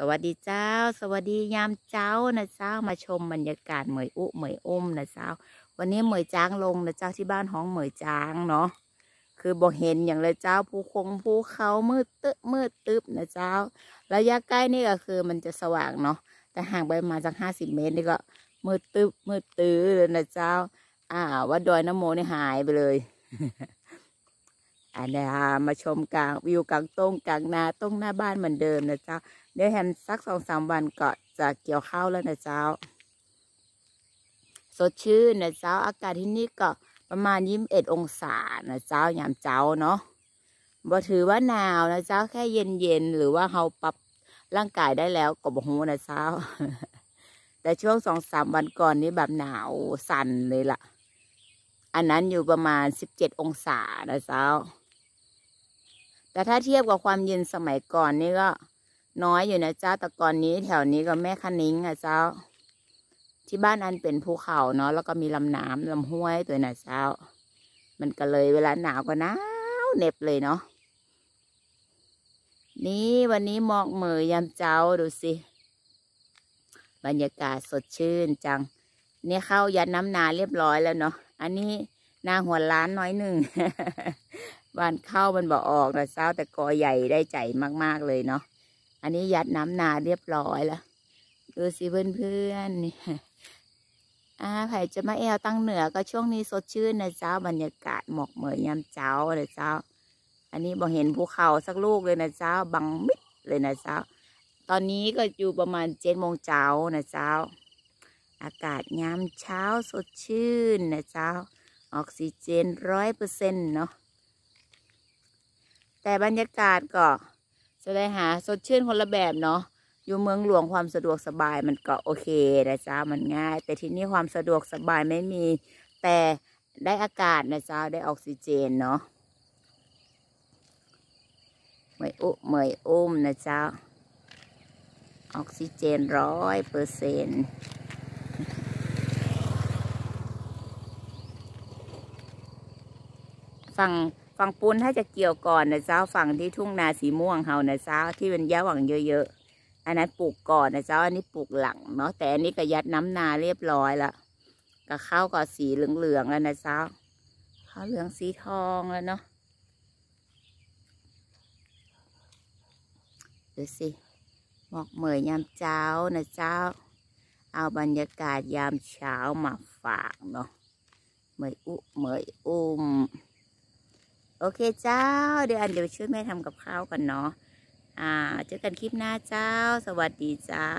สวัสดีเจ้า สวัสดียามเจ้านะเจ้ามาชมบรรยากาศเหมยอุเหมยอุ้มนะเจ้า วันนี้เหมยจ้างลงนะเจ้าที่บ้านห้องเหมยจ้างเนาะ คือบอกเห็นอย่างเลยเจ้าภูคงภูเขามืดตึ๊บมืดตึ๊บนะเจ้า ระยะใกล้นี่ก็คือมันจะสว่างเนาะ แต่ห่างไปมาสักห้าสิบเมตร นี่ก็มืดตึ๊บมืดตื้อเลยนะเจ้า อ่าวัดดอยน้ำโมนี่หายไปเลยอันนี้ะมาชมกลางวิวกลางต้งกลางนาต้งหน้าบ้านเหมือนเดิมนะเจ้าเดี๋ยวแฮมสักสองสามวันก็จะเกี่ยวข้าวแล้วนะเจ้า สดชื่นนะเจ้า อากาศที่นี่ก็ประมาณยี่สิบเอ็ดองศานะเจ้ายามเจ้าเนาะบ่ถือว่าหนาวนะเจ้าแค่เย็นเย็นหรือว่าเขาปรับร่างกายได้แล้วก็บหูนะเจ้า แต่ช่วงสองสามวันก่อนนี่แบบหนาวสั่นเลยละ่ะ อันนั้นอยู่ประมาณสิบเจ็ดองศานะเจ้าแต่ถ้าเทียบกับความเย็นสมัยก่อนนี่ก็ น้อยอยู่นะจ้าแต่ก่อนนี้ แถวนี้ก็แม่คันิ้งอ่ะ เจ้า ที่บ้านอันเป็นภูเขาเนาะแล้วก็มีลำน้ำลำห้วยตัวน่ะเจ้า มันก็เลยเวลาหนาวก็หนาวเหน็บเลยเนาะนี่วันนี้หมอกเหมยยามเจ้าดูสิบรรยากาศสดชื่นจังเนี่ยเข้ายัดน้ำนาเรียบร้อยแล้วเนาะอันนี้หน้าหัวล้านน้อยหนึ่งบานเข้ามันบ่ออกนะเศร้าแต่กอใหญ่ได้ใจมากๆเลยเนาะ อันนี้ยัดน้ำนาเรียบร้อยแล้วดูสิเพื่อนเพื่อนอ่าไผ่จะมาแอวตั้งเหนือ ก็ช่วงนี้สดชื่นนะเจ้าบรรยากาศหมอกเหมยยามเจ้าเลยเจ้า อันนี้บอกเห็นภูเขาสักลูกเลยนะเจ้าบังมิดเลยนะเจ้า ตอนนี้ก็อยู่ประมาณเจ็ดโมงเจ้านะเจ้า อากาศยามเช้าสดชื่นนะเจ้าออกซิเจนร้อยเปอร์เซ็นต์เนาะแต่บรรยากาศก็จะได้หาสดชื่นคนละแบบเนาะอยู่เมืองหลวงความสะดวกสบายมันก็โอเคนะจ๊ะมันง่ายแต่ที่นี่ความสะดวกสบายไม่มีแต่ได้อากาศนะจ๊ะได้ออกซิเจนเนาะเมยอุ้มเมยอุ้มนะจ๊ะออกซิเจนร้อยเปอร์เซ็นต์ฝั่งฝั่งปูนถ้าจะเกี่ยว ก่อนนะเจ้าฝั่งที่ทุ่งนาสีม่วงเฮานะเจ้าที่เป็นแย้าหวังเยอะ ๆ อันนั้นปลูกก่อนนะเจ้าอันนี้ปลูกหลัง เนาะแต่อันนี้ก็ยัดน้ำนาเรียบร้อยละก็เข้ากับสีเหลือง ๆ แล้วนะเจ้า ข้าวเหลืองสีทองแล้วเนาะดูสิหมอกเหมยยามเช้านะเจ้า เอาบรรยากาศยามเช้ามาฝากเนาะเหมยอุเหมยอุ้มโอเคเจ้า เดี๋ยวอันเดี๋ยวช่วยแม่ทำกับข้าวกันเนาะอ่า เจอกันคลิปหน้าเจ้าสวัสดีเจ้า